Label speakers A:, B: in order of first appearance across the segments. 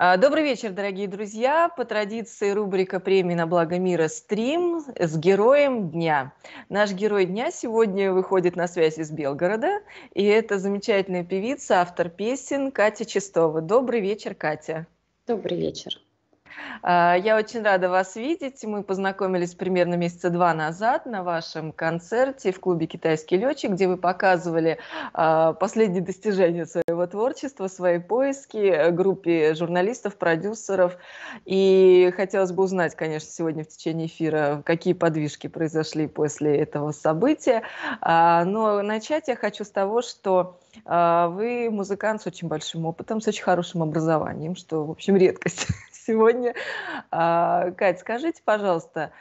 A: А, добрый вечер, дорогие друзья. По традиции рубрика «Премии на благо мира. Стрим» с героем дня. Наш герой дня сегодня выходит на связь из Белгорода. И это замечательная певица, автор песен Катя Чистова. Добрый вечер, Катя. Добрый вечер. А, я очень рада вас видеть. Мы познакомились примерно месяца два назад на вашем концерте в клубе «Китайский летчик», где вы показывали а, последние достижения своего творчества, свои поиски э, группе журналистов, продюсеров. И хотелось бы узнать, конечно, сегодня в течение эфира, какие подвижки произошли после этого события. А, но начать я хочу с того, что вы музыкант с очень большим опытом, с очень хорошим образованием, что, в общем, редкость сегодня. А, Кать, скажите, пожалуйста,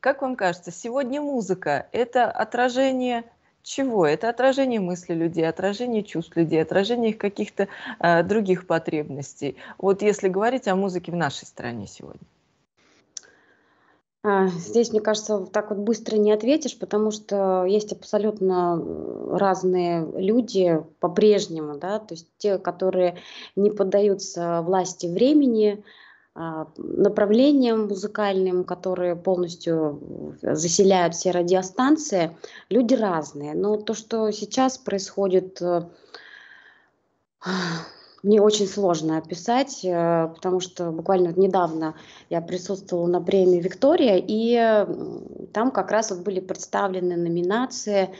A: как вам кажется, сегодня музыка – это отражение чего? Это отражение мысли людей, отражение чувств людей, отражение их каких-то э, других потребностей. Вот если говорить о музыке в нашей стране сегодня.
B: А, здесь, мне кажется, так вот быстро не ответишь, потому что есть абсолютно разные люди по-прежнему, да, то есть те, которые не поддаются власти времени, а, направлением музыкальным, которые полностью заселяют все радиостанции, люди разные. Но то, что сейчас происходит, э, мне очень сложно описать, э, потому что буквально недавно я присутствовала на премии «Виктория», и там как раз вот были представлены номинации –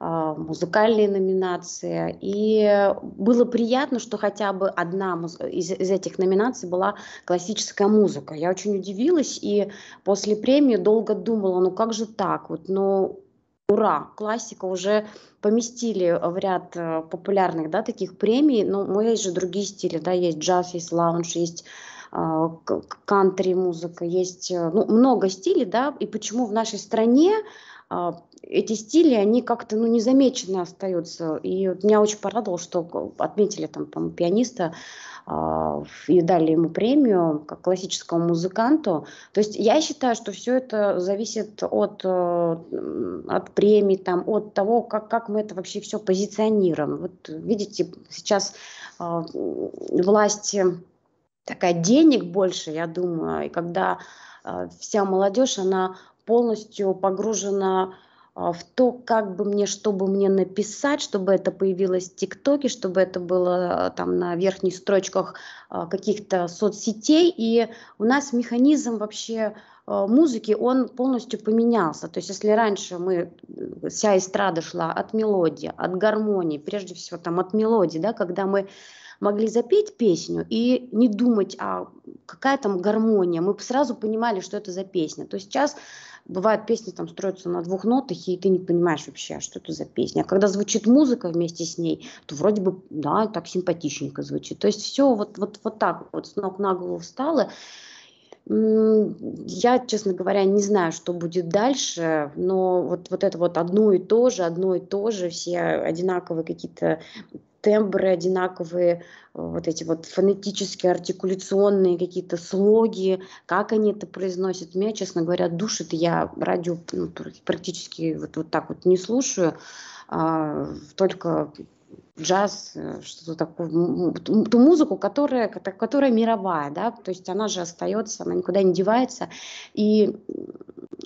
B: а, музыкальные номинации. И было приятно, что хотя бы одна из, из этих номинаций была классическая музыка. Я очень удивилась и после премии долго думала, ну как же так? Вот, ну ура, классика уже поместили в ряд э, популярных, да, таких премий, но ну, есть же другие стили, да, есть джаз, есть лаунж, есть э, кантри музыка, есть, э, ну, много стилей, да, и почему в нашей стране а, эти стили, они как-то ну, незамеченно остаются. И вот меня очень порадовало, что отметили там, по пианиста э, и дали ему премию как классическому музыканту. То есть я считаю, что все это зависит от, э, от премий, там, от того, как, как мы это вообще все позиционируем. Вот видите, сейчас э, власти такая денег больше, я думаю, и когда вся молодежь, она полностью погружена а, в то, как бы мне, чтобы мне написать, чтобы это появилось в ТикТоке, чтобы это было а, там на верхних строчках а, каких-то соцсетей. И у нас механизм вообще музыки, он полностью поменялся. То есть если раньше мы, вся эстрада шла от мелодии, от гармонии, прежде всего там от мелодии, да, когда мы могли запеть песню и не думать, а какая там гармония. Мы сразу понимали, что это за песня. То есть сейчас бывают песни там строятся на двух нотах, и ты не понимаешь вообще, а что это за песня. А когда звучит музыка вместе с ней, то вроде бы, да, так симпатичненько звучит. То есть все вот, вот, вот так вот с ног на голову встало. Я, честно говоря, не знаю, что будет дальше, но вот, вот это вот одно и то же, одно и то же, все одинаковые какие-то тембры одинаковые, вот эти вот фонетические, артикуляционные какие-то слоги, как они это произносят. Меня, честно говоря, душит. Я радио ну, практически вот, вот так вот не слушаю, а, только джаз, э, что-то такое, ту музыку, которая, которая мировая, да, то есть она же остается, она никуда не девается, и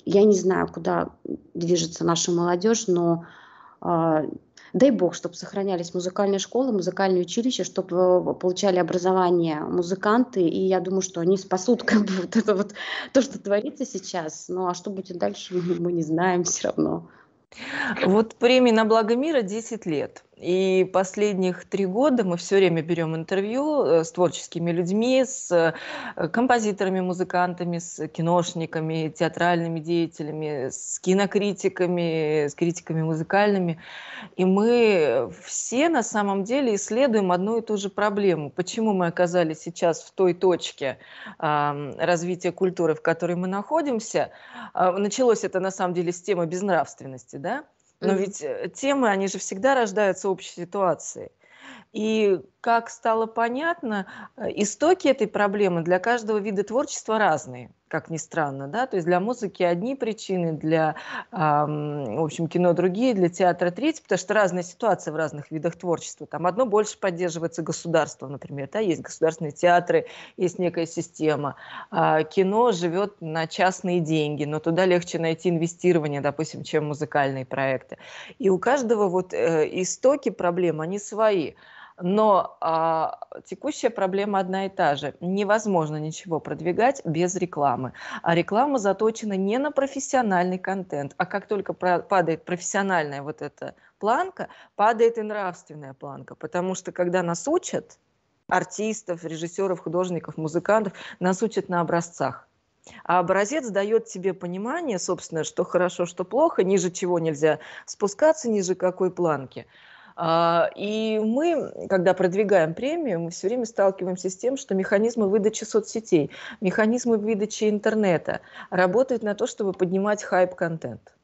B: я не знаю, куда движется наша молодежь, но а, Дай бог, чтобы сохранялись музыкальные школы, музыкальные училища, чтобы э, получали образование музыканты, и я думаю, что они спасут как бы вот это вот то, что творится сейчас. Ну а что будет дальше, мы не знаем все равно. Вот премии на благо мира
A: 10 лет. И последних три года мы все время берем интервью э, с творческими людьми, с э, композиторами, музыкантами, с киношниками, театральными деятелями, с кинокритиками, с критиками музыкальными. И мы все на самом деле исследуем одну и ту же проблему. Почему мы оказались сейчас в той точке развития культуры, в которой мы находимся? А, началось это на самом деле с темы безнравственности, да? Но ведь э, темы, они же всегда рождаются общей ситуацией. И, как стало понятно, э, истоки этой проблемы для каждого вида творчества разные как ни странно, да, то есть для музыки одни причины, для, эм, в общем, кино другие, для театра третьи, потому что разная ситуация в разных видах творчества. Там одно больше поддерживается государством, например, да, есть государственные театры, есть некая система. Э, кино живет на частные деньги, но туда легче найти инвестирование, допустим, чем музыкальные проекты. И у каждого вот э, истоки проблем, они свои. Но а, текущая проблема одна и та же. Невозможно ничего продвигать без рекламы. А реклама заточена не на профессиональный контент. А как только про- падает профессиональная вот эта планка, падает и нравственная планка. Потому что когда нас учат, артистов, режиссеров, художников, музыкантов, нас учат на образцах. А образец дает тебе понимание, собственно, что хорошо, что плохо, ниже чего нельзя спускаться, ниже какой планки. А, и мы, когда продвигаем премию, мы все время сталкиваемся с тем, что механизмы выдачи соцсетей, механизмы выдачи интернета работают на то, чтобы поднимать хайп-контент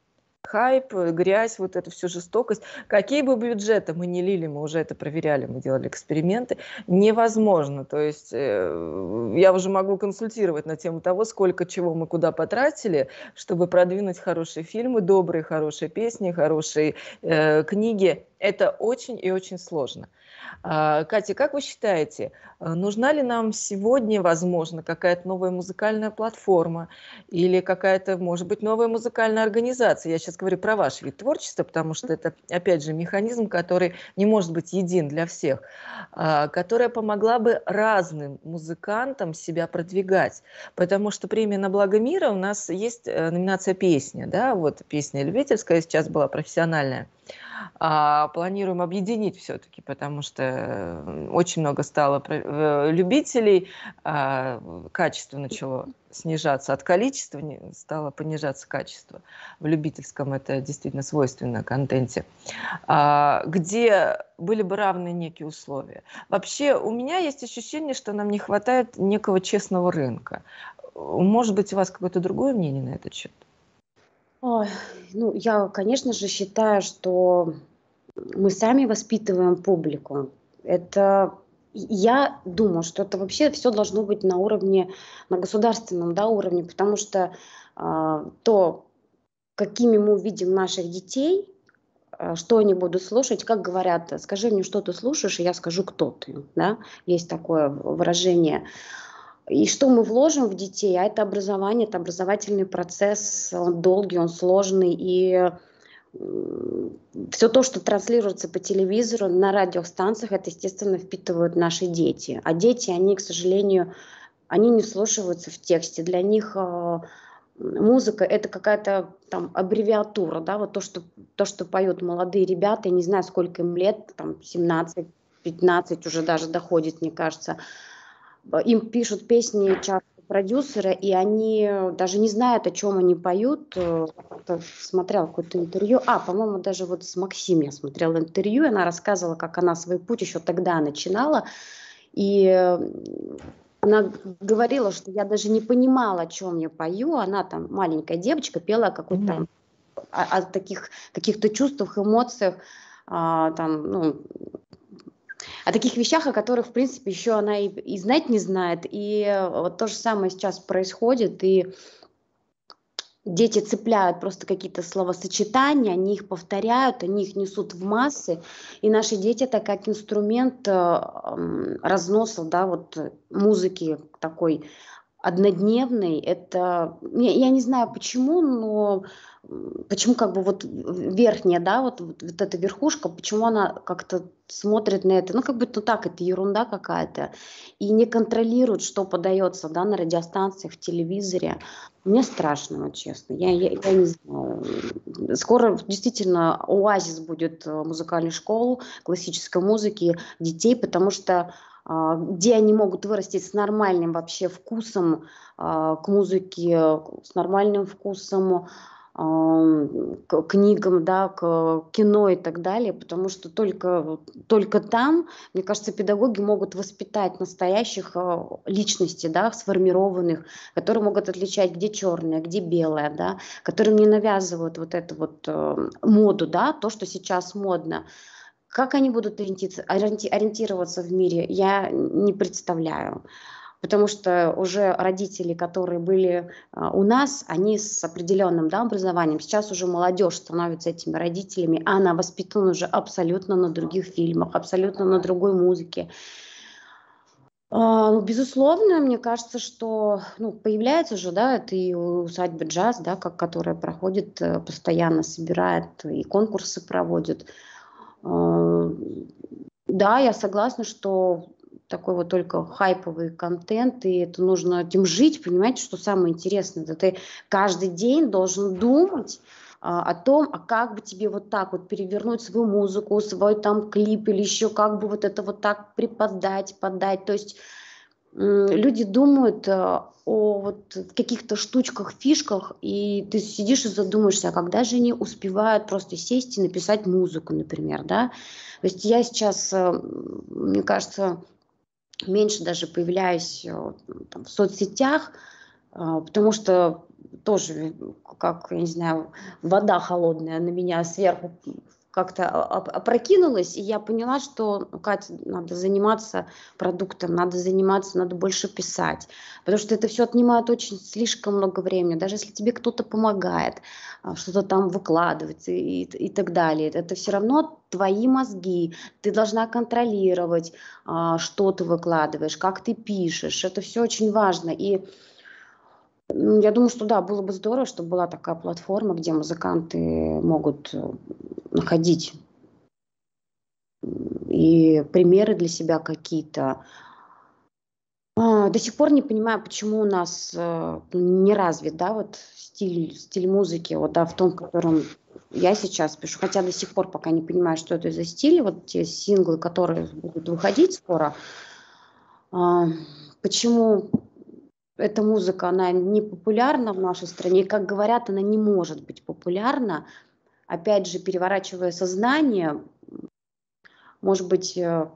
A: хайп, грязь, вот эту всю жестокость. Какие бы бюджеты мы не лили, мы уже это проверяли, мы делали эксперименты, невозможно. То есть э, я уже могу консультировать на тему того, сколько чего мы куда потратили, чтобы продвинуть хорошие фильмы, добрые, хорошие песни, хорошие э, книги. Это очень и очень сложно. А, Катя, как вы считаете, э, нужна ли нам сегодня, возможно, какая-то новая музыкальная платформа или какая-то, может быть, новая музыкальная организация? Я сейчас говорю про ваш вид творчества, потому что это, опять же, механизм, который не может быть един для всех, а, которая помогла бы разным музыкантам себя продвигать. Потому что премия «На благо мира» у нас есть э, номинация «Песня», да, вот песня любительская сейчас была профессиональная. А, планируем объединить все-таки, потому что э, очень много стало э, любителей, а, качество начало снижаться от количества, стало понижаться качество. В любительском это действительно свойственно контенте, а, где были бы равны некие условия. Вообще у меня есть ощущение, что нам не хватает некого честного рынка.
B: Может
A: быть, у вас какое-то другое мнение на этот счет?
B: ну, я, конечно же, считаю, что мы сами воспитываем публику. Это я думаю, что это вообще все должно быть на уровне, на государственном да, уровне, потому что э, то, какими мы увидим наших детей, э, что они будут слушать, как говорят, скажи мне, что ты слушаешь, и я скажу, кто ты. Да? Есть такое выражение. Э, и что мы вложим в детей, а это образование, это образовательный процесс, он долгий, он сложный, и все то, что транслируется по телевизору, на радиостанциях, это, естественно, впитывают наши дети. А дети, они, к сожалению, они не слушаются в тексте. Для них а, музыка это какая-то там аббревиатура, да, вот то, что, то, что поют молодые ребята, я не знаю, сколько им лет, там 17, 15 уже даже доходит, мне кажется, им пишут песни часто продюсеры, и они даже не знают, о чем они поют. Э, смотрел какое-то интервью. А, по-моему, даже вот с Максим я смотрела интервью, и она рассказывала, как она свой путь еще тогда начинала. И э, она говорила, что я даже не понимала, о чем я пою. Она там маленькая девочка пела какой-то mm-hmm. о, о таких каких-то чувствах, эмоциях, а, там, ну, о таких вещах, о которых, в принципе, еще она и, и знать не знает. И э, вот то же самое сейчас происходит, и дети цепляют просто какие-то словосочетания, они их повторяют, они их несут в массы, и наши дети это как инструмент э, разноса, да, вот э, музыки такой однодневный, это, я не знаю почему, но почему как бы вот верхняя, да, вот, вот, эта верхушка, почему она как-то смотрит на это, ну как бы, ну так, это ерунда какая-то, и не контролирует, что подается, да, на радиостанциях, в телевизоре. Мне страшно, вот честно, я, я, я не знаю. Скоро действительно оазис будет э, музыкальной школы, классической музыки, детей, потому что а, где они могут вырасти с нормальным вообще вкусом а, к музыке, с нормальным вкусом а, к книгам, да, к кино и так далее, потому что только, только там, мне кажется, педагоги могут воспитать настоящих личностей, да, сформированных, которые могут отличать, где черное, где белое, да, которым не навязывают вот эту вот э, моду, да, то, что сейчас модно, как они будут ориентироваться в мире, я не представляю. Потому что уже родители, которые были а, у нас, они с определенным да, образованием. Сейчас уже молодежь становится этими родителями, а она воспитана уже абсолютно на других фильмах, абсолютно на другой музыке. А, ну, безусловно, мне кажется, что ну, появляется уже, да, это и усадьба джаз, да, как, которая проходит э, постоянно, собирает и конкурсы проводит. Э, да, я согласна, что такой вот только хайповый контент, и это нужно этим жить, понимаете, что самое интересное, это ты каждый день должен думать, а, о том, а как бы тебе вот так вот перевернуть свою музыку, свой там клип или еще как бы вот это вот так преподать, подать. То есть люди думают э, о вот каких-то штучках, фишках, и ты сидишь и задумаешься, а когда же они успевают просто сесть и написать музыку, например, да? То есть я сейчас, э, мне кажется, меньше даже появляюсь э, там, в соцсетях, потому что тоже, как, я не знаю, вода холодная на меня сверху как-то опрокинулась, и я поняла, что, ну, Катя, надо заниматься продуктом, надо заниматься, надо больше писать, потому что это все отнимает очень слишком много времени, даже если тебе кто-то помогает, а, что-то там выкладывать и, и, и так далее, это все равно твои мозги, ты должна контролировать, а, что ты выкладываешь, как ты пишешь, это все очень важно, и я думаю, что да, было бы здорово, чтобы была такая платформа, где музыканты могут э, находить и примеры для себя какие-то. А, до сих пор не понимаю, почему у нас э, не развит, да, вот стиль, стиль музыки, вот, да, в том, в котором я сейчас пишу, хотя до сих пор пока не понимаю, что это за стиль, вот те синглы, которые будут выходить скоро, а, почему эта музыка, она не популярна в нашей стране, и, как говорят, она не может быть популярна. Опять же, переворачивая сознание, может быть, э,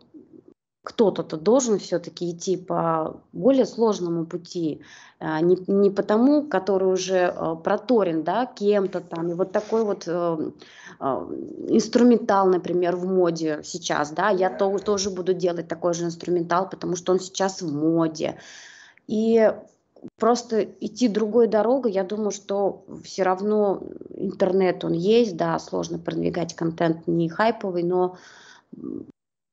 B: кто-то-то должен все-таки идти по более сложному пути, э, не, не потому, который уже э, проторен да, кем-то там, и вот такой вот инструментал, например, в моде сейчас, да, я тоже буду делать такой же инструментал, потому что он сейчас в моде. И просто идти другой дорогой, я думаю, что все равно интернет, он есть, да, сложно продвигать контент не хайповый, но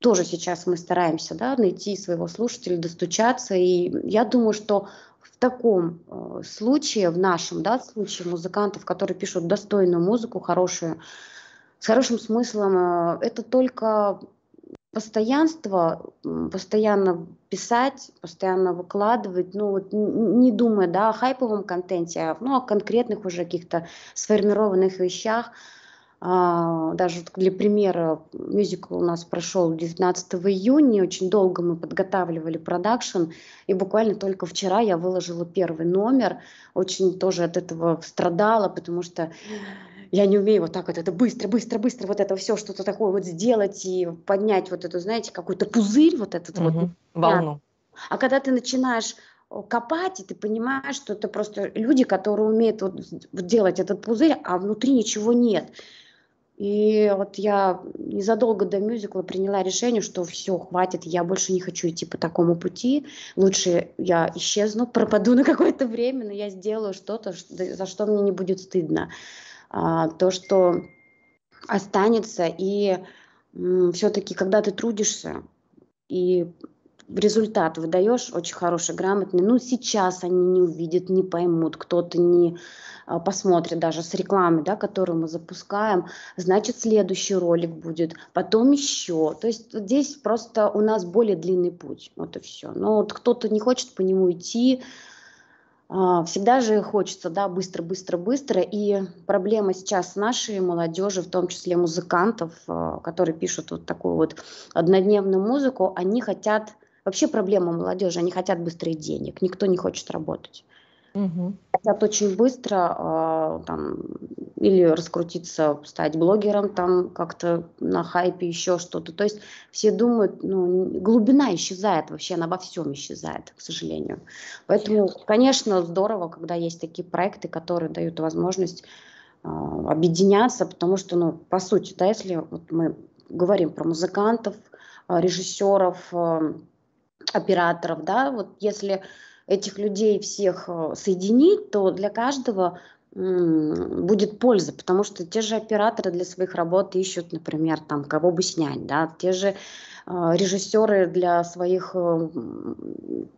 B: тоже сейчас мы стараемся, да, найти своего слушателя, достучаться, и я думаю, что в таком э, случае, в нашем, да, случае музыкантов, которые пишут достойную музыку, хорошую, с хорошим смыслом, э, это только постоянство, постоянно писать, постоянно выкладывать, ну вот не думая, да, о хайповом контенте, а ну, о конкретных уже каких-то сформированных вещах. А, даже для примера, мюзикл у нас прошел 19 июня, очень долго мы подготавливали продакшн, и буквально только вчера я выложила первый номер, очень тоже от этого страдала, потому что я не умею вот так вот это быстро, быстро, быстро вот это все что-то такое вот сделать и поднять вот эту, знаете, какой-то пузырь вот этот угу. вот. Волну. А когда ты начинаешь э, копать, и ты понимаешь, что это просто люди, которые умеют вот делать этот пузырь, а внутри ничего нет. И вот я незадолго до мюзикла приняла решение, что все, хватит, я больше не хочу идти по такому пути. Лучше я исчезну, пропаду на какое-то время, но я сделаю что-то, за что мне не будет стыдно. А, то, что останется, и все-таки, когда ты трудишься, и результат выдаешь очень хороший, грамотный, ну сейчас они не увидят, не поймут, кто-то не а, посмотрит даже с рекламы, да, которую мы запускаем, значит следующий ролик будет, потом еще. То есть здесь просто у нас более длинный путь, вот и все. Но вот кто-то не хочет по нему идти, а, всегда же хочется, да, быстро, быстро, быстро. И проблема сейчас нашей молодежи, в том числе музыкантов, а, которые пишут вот такую вот однодневную музыку, они хотят, вообще проблема молодежи, они хотят быстрых денег, никто не хочет работать. Угу. Хотят очень быстро э, там, или раскрутиться, стать блогером там как-то на хайпе, еще что-то. То есть все думают, ну, глубина исчезает вообще, она обо всем исчезает, к сожалению. Поэтому, конечно, здорово, когда есть такие проекты, которые дают возможность э, объединяться, потому что, ну, по сути, да, если вот мы говорим про музыкантов, э, а, режиссеров, э, операторов, да, вот если этих людей всех э, соединить, то для каждого будет польза, потому что те же операторы для своих работ ищут, например, там, кого бы снять, да, те же э, режиссеры для своих э,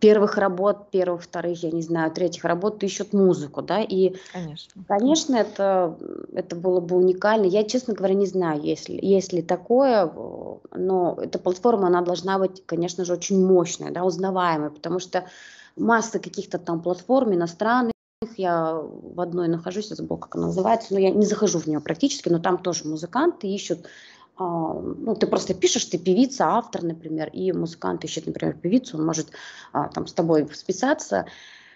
B: первых работ, первых, вторых, я не знаю, третьих работ ищут музыку, да, и, конечно, конечно это, это было бы уникально. Я, честно говоря, не знаю, есть ли есть ли такое, но эта платформа, она должна быть, конечно же, очень мощная, да, узнаваемая, потому что масса каких-то там платформ иностранных, я в одной нахожусь, я забыла, как она называется, но я не захожу в нее практически, но там тоже музыканты ищут а, ну, ты просто пишешь, ты певица, автор, например, и музыкант ищет, например, певицу, он может а, там с тобой списаться,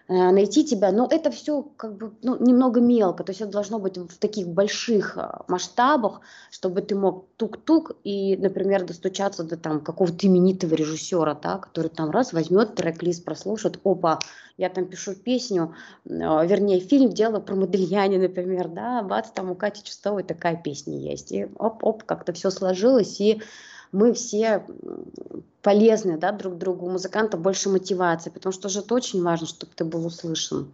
B: Э, найти тебя, но это все как бы ну, немного мелко, то есть это должно быть в таких больших э, масштабах, чтобы ты мог тук-тук и, например, достучаться до там какого-то именитого режиссера, да, который там раз возьмет трек-лист, прослушает, опа, я там пишу песню, э, вернее, фильм дело про Модельяне, например, да, бац, там у Кати Чистовой такая песня есть, и оп-оп, как-то все сложилось, и мы все полезны да, друг другу, у музыканта больше мотивации, потому что же это очень важно, чтобы ты был услышан.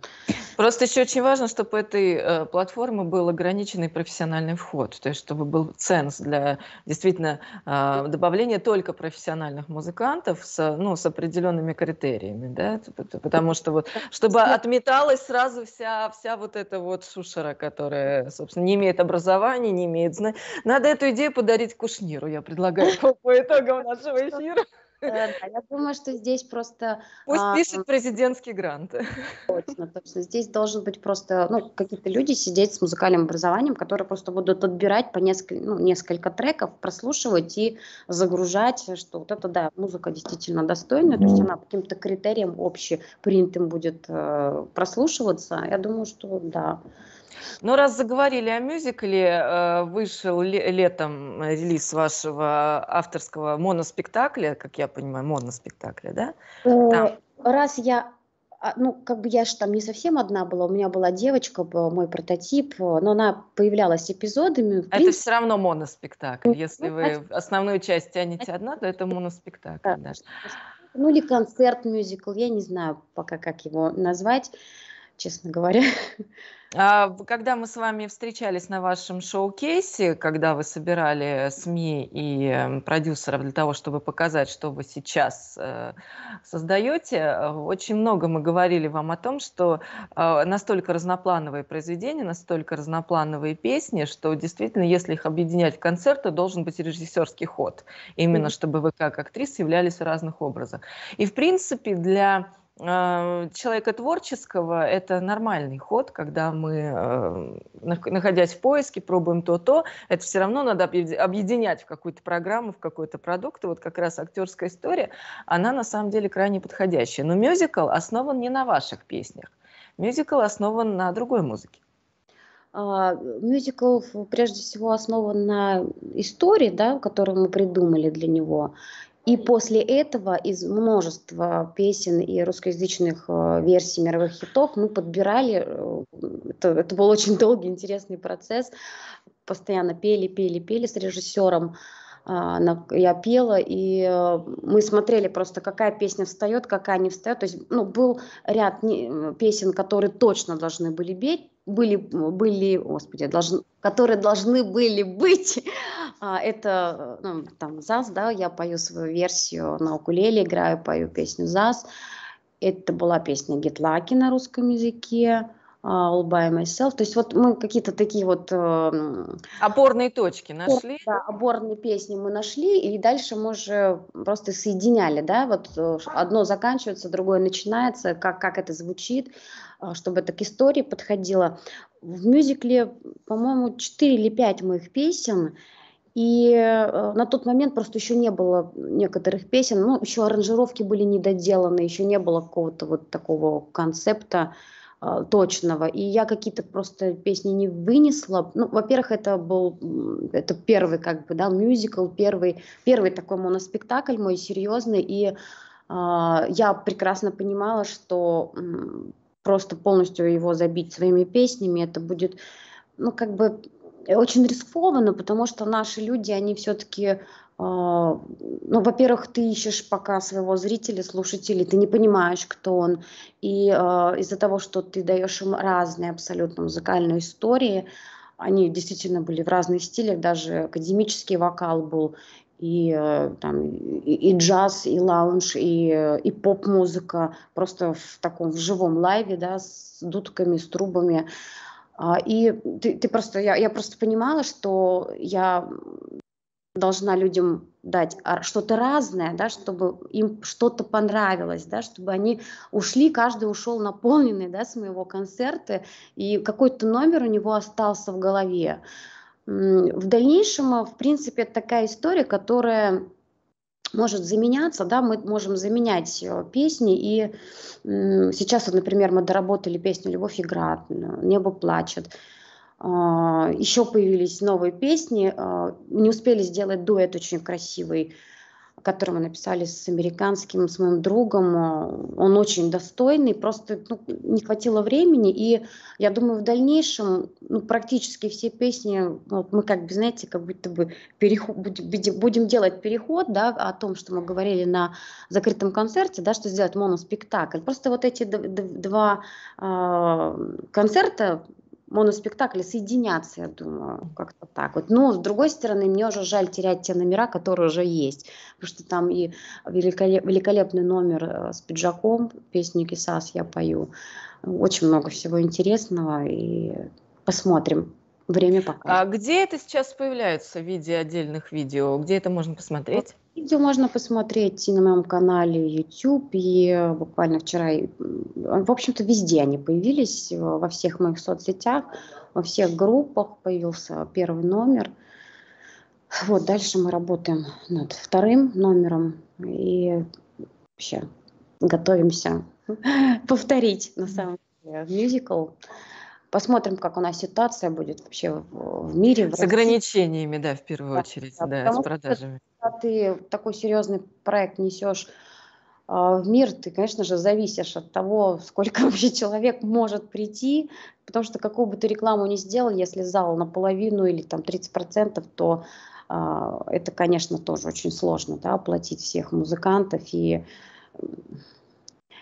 A: Просто еще очень важно, чтобы этой э, платформы был ограниченный профессиональный вход, то есть чтобы был ценз для действительно э, добавления только профессиональных музыкантов с, ну, с определенными критериями, да, потому что вот, чтобы отметалась сразу вся, вся вот эта вот шушера, которая, собственно, не имеет образования, не имеет знаний. Надо эту идею подарить Кушниру, я предлагаю
B: по итогам нашего эфира. Э, я думаю, что здесь просто... Пусть а, пишет президентский грант. Точно, точно. Здесь должен быть просто ну, какие-то люди сидеть с музыкальным образованием, которые просто будут отбирать по несколько, ну, несколько треков, прослушивать и загружать, что вот это, да, музыка действительно достойная, то есть она по каким-то критериям общепринятым будет э, прослушиваться. Я думаю, что да.
A: Но ну, раз заговорили о мюзикле, э, вышел летом релиз вашего авторского моноспектакля, как я
B: понимаю, моноспектакля, да? Э, раз я а, ну, как бы я же там не совсем одна была, у меня была девочка, был мой прототип, но она появлялась эпизодами. Это принципе... все
A: равно моноспектакль. Если вы основную часть тянете одна, то это моноспектакль. Да.
B: да. Ну или концерт, мюзикл, я не знаю пока, как его назвать честно говоря.
A: А когда мы с вами встречались на вашем шоу-кейсе, когда вы собирали СМИ и эм, продюсеров для того, чтобы показать, что вы сейчас э, создаете, э, очень много мы говорили вам о том, что э, настолько разноплановые произведения, настолько разноплановые песни, что действительно, если их объединять в концерт, то должен быть режиссерский ход, именно чтобы вы как актриса являлись в разных образах. И в принципе для а, человека творческого это нормальный ход, когда мы, а, находясь в поиске, пробуем то-то, это все равно надо объединять в какую-то программу, в какой-то продукт. И вот как раз актерская история, она на самом деле крайне подходящая. Но мюзикл основан не на ваших песнях. Мюзикл основан на другой музыке.
B: А, мюзикл прежде всего основан на истории, да, которую мы придумали для него. И после этого из множества песен и русскоязычных э, версий мировых хитов мы подбирали, э, это, это был очень долгий, интересный процесс, постоянно пели, пели, пели с режиссером, а, я пела, и э, мы смотрели просто, какая песня встает, какая не встает. То есть ну, был ряд песен, которые точно должны были петь, были, были, господи, должны, которые должны были быть А, это э, ну, там ЗАЗ, да, я пою свою версию на укулеле, играю, пою песню ЗАЗ. Это была песня Гитлаки на русском языке. А, All by myself. То есть вот мы какие-то такие вот... Эм, опорные точки нашли. Да, опорные песни мы нашли, и дальше мы же просто соединяли, да, вот э, одно заканчивается, другое начинается, как, как это звучит, а, чтобы это к истории подходило. В мюзикле, по-моему, 4 или 5 моих песен, и э, на тот момент просто еще не было некоторых песен, ну, еще аранжировки были недоделаны, еще не было какого-то вот такого концепта э, точного. И я какие-то просто песни не вынесла. Ну, во-первых, это был это первый как бы, да, мюзикл, первый, первый такой моноспектакль мой серьезный, и э, я прекрасно понимала, что э, просто полностью его забить своими песнями, это будет, ну, как бы Э, очень рискованно, потому что наши люди, они все-таки э, ну, во-первых, ты ищешь пока своего зрителя, слушателя, ты не понимаешь, кто он. И э, из-за того, что ты даешь им разные абсолютно музыкальные истории, они действительно были в разных стилях, даже академический вокал был, и, э, там, и, и джаз, и лаунж, и, э, и поп-музыка, просто в таком в живом лайве, да, с дудками, с трубами. Э, а, и ты, ты просто, я, я просто понимала, что я должна людям дать а, что-то разное, да, чтобы им что-то понравилось, да, чтобы они ушли, каждый ушел наполненный да, с моего концерта, и какой-то номер у него остался в голове. В дальнейшем, э, в принципе, это такая история, которая может заменяться, да, мы можем заменять э, песни, и сейчас, вот, например, мы доработали песню «Любовь игра», «Небо плачет», а, еще появились новые песни, а, не успели сделать дуэт очень красивый, который мы написали с американским, с моим другом, э, он очень достойный, просто ну, не хватило времени, и я думаю, в дальнейшем ну, практически все песни, вот мы как бы, знаете, как будто бы переход, будем делать переход, да, о том, что мы говорили на закрытом концерте, да, что сделать моноспектакль. Просто вот эти два э, концерта моноспектакли соединяться, я думаю, как-то так вот. Но, с другой стороны, мне уже жаль терять те номера, которые уже есть, потому что там и великолепный номер э, с пиджаком, песню «Кисас» я пою, очень много всего интересного, и посмотрим, Время покажет.
A: А где это сейчас появляется в виде отдельных видео? Где это можно посмотреть?
B: Видео можно посмотреть и на моем канале YouTube, и э, буквально вчера, в общем-то, везде они появились, во всех моих соцсетях, во всех группах появился первый номер. Вот, дальше мы работаем над вторым номером и вообще готовимся повторить, на самом деле, мюзикл. Посмотрим, как у нас ситуация будет вообще в, мире. В с России. ограничениями,
A: да, в первую да, очередь, да, да с продажами. Что,
B: когда ты такой серьезный проект несешь э, в мир, ты, конечно же, зависишь от того, сколько вообще человек может прийти, потому что какую бы ты рекламу ни сделал, если зал наполовину или там 30%, то э, это, конечно, тоже очень сложно, да, оплатить всех музыкантов и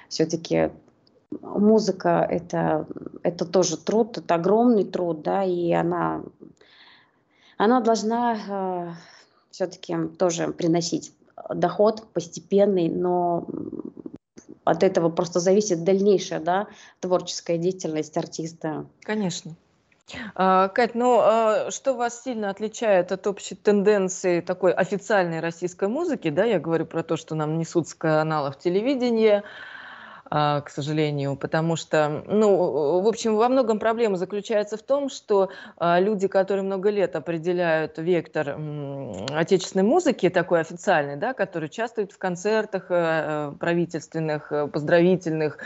B: все-таки музыка это, это тоже труд, это огромный труд, да, и она, она должна э, все-таки тоже приносить доход постепенный, но от этого просто зависит дальнейшая да, творческая деятельность артиста. Конечно.
A: А, Кать, ну а что вас сильно отличает от общей тенденции такой официальной российской музыки, да, я говорю про то, что нам несут с каналов телевидения, а, к сожалению, потому что, ну, в общем, во многом проблема заключается в том, что а, люди, которые много лет определяют вектор отечественной музыки, такой официальный, да, который участвует в концертах э, э, правительственных, э, поздравительных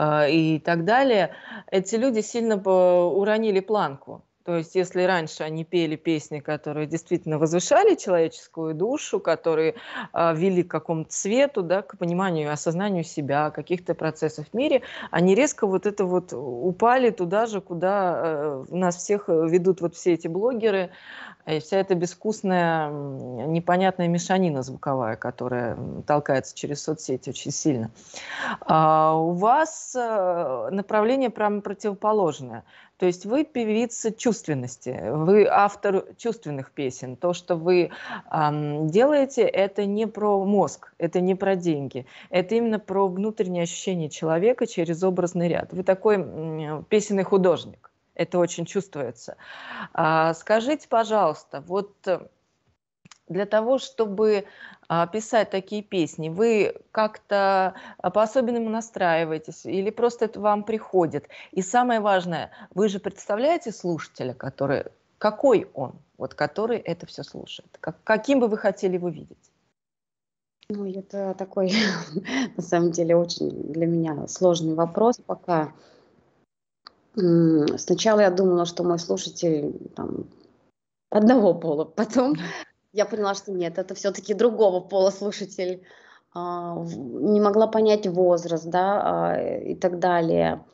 A: и так далее, эти люди сильно уронили планку. То есть, если раньше они пели песни, которые действительно возвышали человеческую душу, которые э, вели к какому-то свету, да, к пониманию, осознанию себя, каких-то процессов в мире, они резко вот это вот упали туда же, куда э, нас всех э, ведут вот все эти блогеры, и вся эта безвкусная, непонятная мешанина звуковая, которая толкается через соцсети очень сильно. А у вас э, направление прямо противоположное – то есть вы певица чувственности, вы автор чувственных песен. То, что вы эм, делаете, это не про мозг, это не про деньги, это именно про внутреннее ощущение человека через образный ряд. Вы такой э, песенный художник, это очень чувствуется. Э, скажите, пожалуйста, вот э, для того, чтобы а, писать такие песни, вы как-то а, по-особенному настраиваетесь или просто это вам приходит? И самое важное, вы же представляете слушателя, который, какой он, вот который
B: это все слушает? Как, каким бы вы хотели его видеть? Ну, это такой, на самом деле, очень для меня сложный вопрос пока. Сначала я думала, что мой слушатель там, одного пола, потом я поняла, что нет, это все-таки другого пола слушатель. А, не могла понять возраст, да, а, и так далее.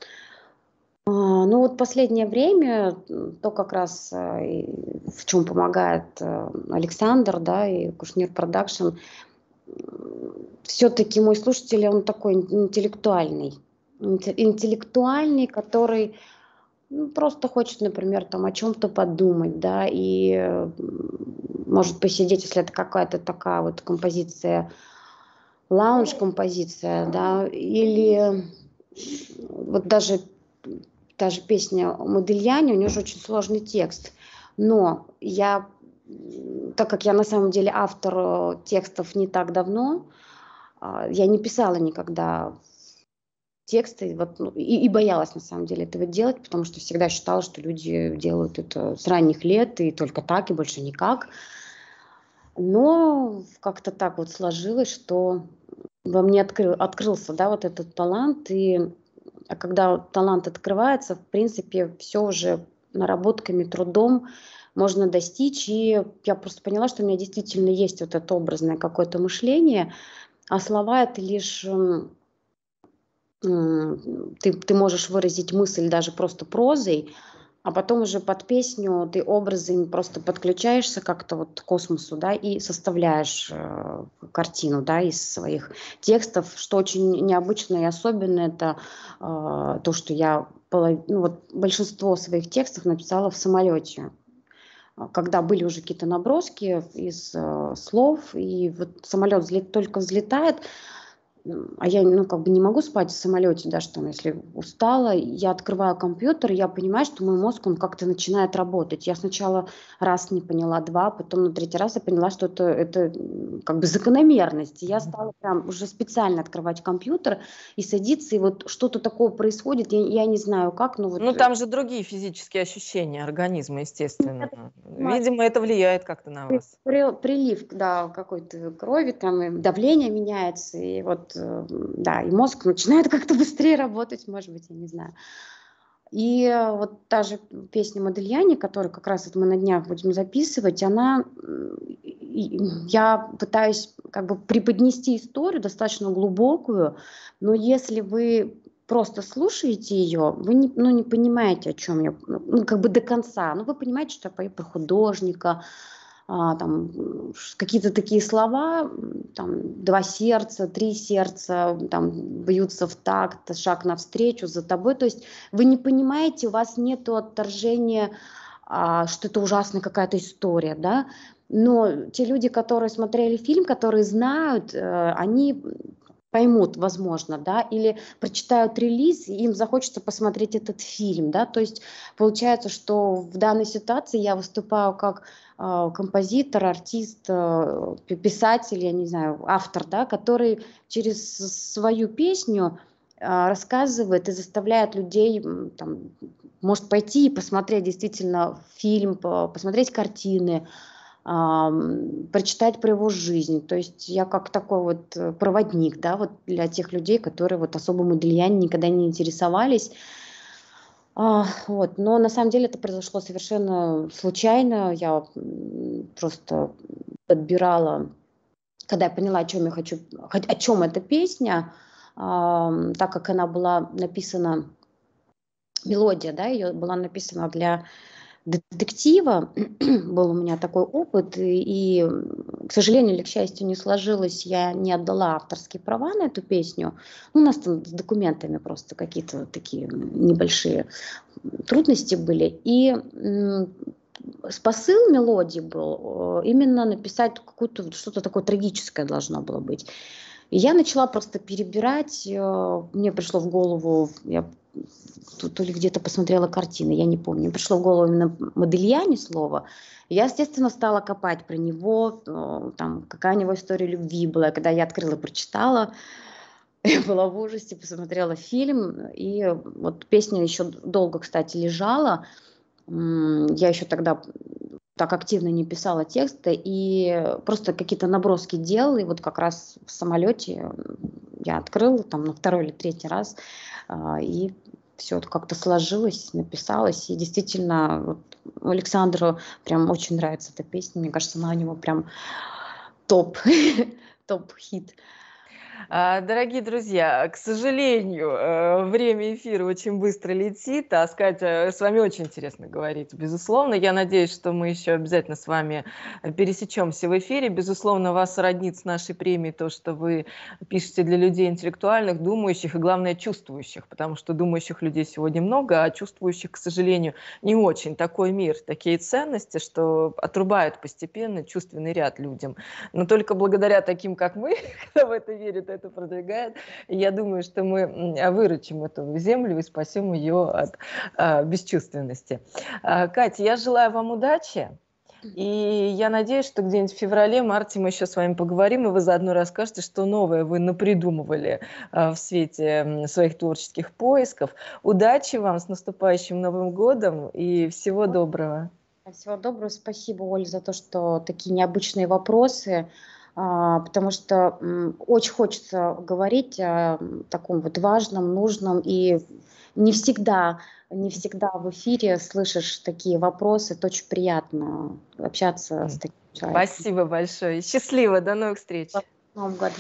B: А, ну вот последнее время, то как раз в чем помогает э, Александр, да, и Кушнир Продакшн, все-таки мой слушатель, он такой интеллектуальный, интеллектуальный, который ну, просто хочет, например, там о чем-то подумать, да, и э, может посидеть, если это какая-то такая вот композиция, лаунж-композиция, да, или вот даже та же песня Модельяне, у нее же очень сложный текст, но я, так как я на самом деле автор э, текстов не так давно, а, я не писала никогда тексты, вот, ну, и, и боялась на самом деле этого делать, потому что всегда считала, что люди делают это с ранних лет и только так, и больше никак. Но как-то так вот сложилось, что во мне открыл, открылся да, вот этот талант, и а когда талант открывается, в принципе, все уже наработками, трудом можно достичь. И я просто поняла, что у меня действительно есть вот это образное какое-то мышление, а слова это лишь ты, ты можешь выразить мысль даже просто прозой, а потом уже под песню ты образами просто подключаешься как-то вот к космосу, да, и составляешь э, картину, да, из своих текстов, что очень необычно и особенно это э, то, что я полов... ну, вот большинство своих текстов написала в самолете, а когда были уже какие-то наброски из э, слов, и вот самолет взлет... только взлетает, а я, ну, как бы не могу спать в самолете, даже там, если устала, я открываю компьютер, я понимаю, что мой мозг, он как-то начинает работать. Я сначала раз не поняла, два, потом на третий раз я поняла, что это, это как бы закономерность. я стала прям уже специально открывать компьютер и садиться, и вот что-то такое происходит, я, я не знаю как, но вот... Ну, там же
A: другие физические ощущения организма, естественно. Видимо,
B: это влияет
A: как-то на вас.
B: Прилив, да, какой-то крови, там, и давление меняется, и вот Эм, да, и мозг начинает как-то быстрее работать, может быть, я не знаю. И э, вот та же песня Модельяне, которую как раз вот мы на днях будем записывать, она, я пытаюсь как бы преподнести историю достаточно глубокую, но если вы просто слушаете ее, вы не, ну, не понимаете, о чем я, ну, как бы до конца, но ну, вы понимаете, что я пою про художника, а, там, какие-то такие слова, там, два сердца, три сердца, там, бьются в такт, шаг навстречу, за тобой. То есть вы не понимаете, у вас нет отторжения, а, что это ужасная какая-то история, да, но те люди, которые смотрели фильм, которые знают, э, они поймут, возможно, да, или прочитают релиз, и им захочется посмотреть этот фильм, да, то есть получается, что в данной ситуации я выступаю как э, композитор, артист, э, писатель, я не знаю, автор, да, который через свою песню э, рассказывает и заставляет людей, там, может пойти и посмотреть действительно фильм, посмотреть картины, прочитать про его жизнь. То есть я как такой вот э, проводник, да, вот для тех людей, которые вот особо Модельяне никогда не интересовались. А, вот, но на самом деле это произошло совершенно случайно. Я просто подбирала, когда я поняла, о чем я хочу, о чем эта песня, а, так как она была написана, мелодия, да, ее была написана для детектива. Был у меня такой опыт, и, и, к сожалению или к счастью, не сложилось, я не отдала авторские права на эту песню. Ну, у нас там с документами просто какие-то такие небольшие трудности были. И посыл мелодии был э, именно написать какую-то что-то такое трагическое должно было быть. И я начала просто перебирать, э, мне пришло в голову, я то ли где-то посмотрела картины, я не помню. Пришло в голову именно Модельяне а слово. Я, естественно, стала копать про него, э, там, какая у него история любви была. Когда я открыла, прочитала, я была в ужасе, посмотрела фильм, и вот песня еще долго, кстати, лежала. Я еще тогда так активно не писала текста и просто какие-то наброски делала. И вот как раз в самолете я открыла там на второй или третий раз, а, и все как-то сложилось, написалось. И действительно, вот Александру прям очень нравится эта песня. Мне кажется, она у него прям топ, топ-хит.
A: А, дорогие друзья, к сожалению, э, время эфира очень быстро летит, а с Катей э, с вами очень интересно говорить, безусловно. Я надеюсь, что мы еще обязательно с вами пересечемся в эфире. Безусловно, вас роднит с нашей премией то, что вы пишете для людей интеллектуальных, думающих и, главное, чувствующих, потому что думающих людей сегодня много, а чувствующих, к сожалению, не очень. Такой мир, такие ценности, что отрубают постепенно чувственный ряд людям. Но только благодаря таким, как мы, кто в это верит, это продвигает. я думаю, что мы выручим эту землю и спасем ее от а, бесчувственности. А, Катя, я желаю вам удачи. И я надеюсь, что где-нибудь в феврале-марте мы еще с вами поговорим, и вы заодно расскажете, что новое вы напридумывали а, в свете своих творческих поисков. Удачи вам с наступающим Новым годом и всего доброго.
B: Всего доброго. Спасибо, Оль, за то, что такие необычные вопросы. А, потому что очень хочется говорить о таком вот важном, нужном, и не всегда, не всегда в эфире слышишь такие вопросы, это очень приятно общаться с таким человеком.
A: Спасибо большое, счастливо, до новых встреч. В Новом году.